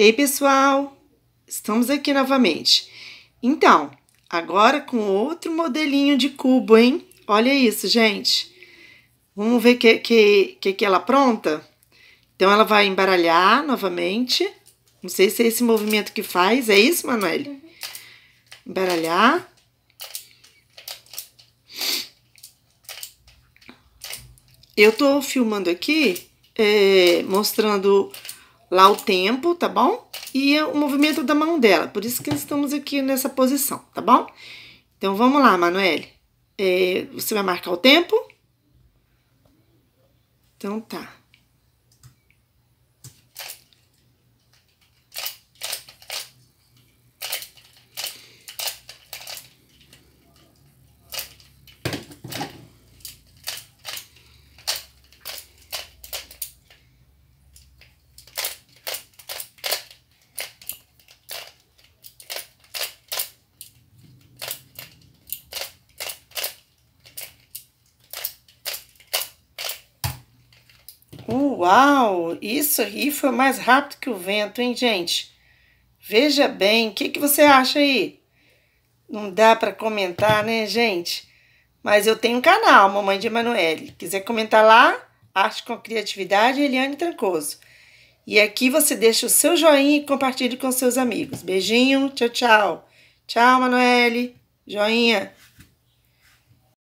Ei, pessoal! Estamos aqui novamente. Então, agora com outro modelinho de cubo, hein? Olha isso, gente. Vamos ver o que, que, que, que ela apronta? Então, ela vai embaralhar novamente. Não sei se é esse movimento que faz. É isso, Manoel? Uhum. Embaralhar. Eu tô filmando aqui, é, mostrando lá o tempo, tá bom? E o movimento da mão dela, por isso que estamos aqui nessa posição, tá bom? Então, vamos lá, Manoel. É, você vai marcar o tempo? Então, tá. Uau! Isso aí foi mais rápido que o vento, hein, gente? Veja bem, o que, que você acha aí? Não dá para comentar, né, gente? Mas eu tenho um canal, Mamãe de Emanuele. Quiser comentar lá, Arte com Criatividade, Eliane Trancoso. E aqui você deixa o seu joinha e compartilha com seus amigos. Beijinho, tchau, tchau. Tchau, Manoel, Joinha.